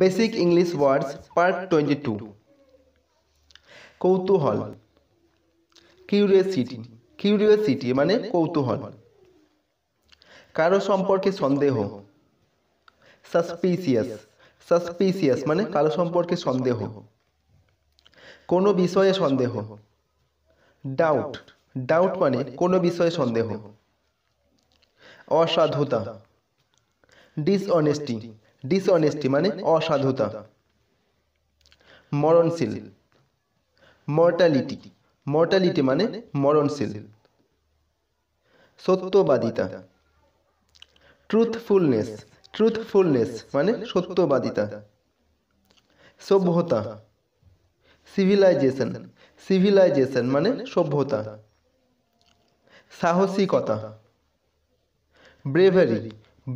basic English words part twenty two কৌতূহল curiosity curiosity মানে কৌতূহল কারো সম্পর্কে সন্দেহ সাসপিসিয়াস সাসপিসিয়াস মানে কারো সম্পর্কে সন্দেহ কোনো বিষয়ে সন্দেহ ডাউট ডাউট মানে কোনো বিষয়ে সন্দেহ অসাধুতা ডিসঅনেস্টি ডিসঅনেস্টি মানে অসাধুতা মরণশীল মর্টালিটি মর্টালিটি মানে মরণশীল সত্যবাদিতা ট্রুথফুলনেস ট্রুথফুলনেস মানে সত্যবাদিতা সভ্যতা সিভিলাইজেশন সিভিলাইজেশন মানে সভ্যতা সাহসিকতা ব্রেভারি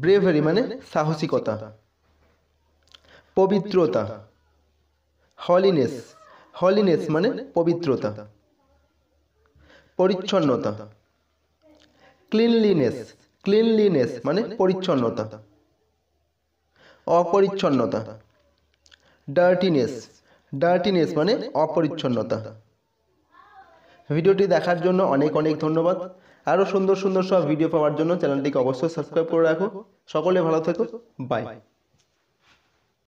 ব্রেভারি মানে সাহসিকতা পবিত্রতা হলিনেস হলিনেস মানে পবিত্রতা পরিচ্ছন্নতা ক্লিনলিনেস ক্লিনলিনেস মানে পরিচ্ছন্নতা অপরিচ্ছন্নতা ডার্টিনেস ডার্টিনেস মানে অপরিচ্ছন্নতা ভিডিওটি দেখার জন্য অনেক অনেক ধন্যবাদ আরও সুন্দর সুন্দর সব ভিডিও পাওয়ার জন্য চ্যানেলটিকে অবশ্যই সাবস্ক্রাইব করে রাখো সকলে ভালো থেকো বাই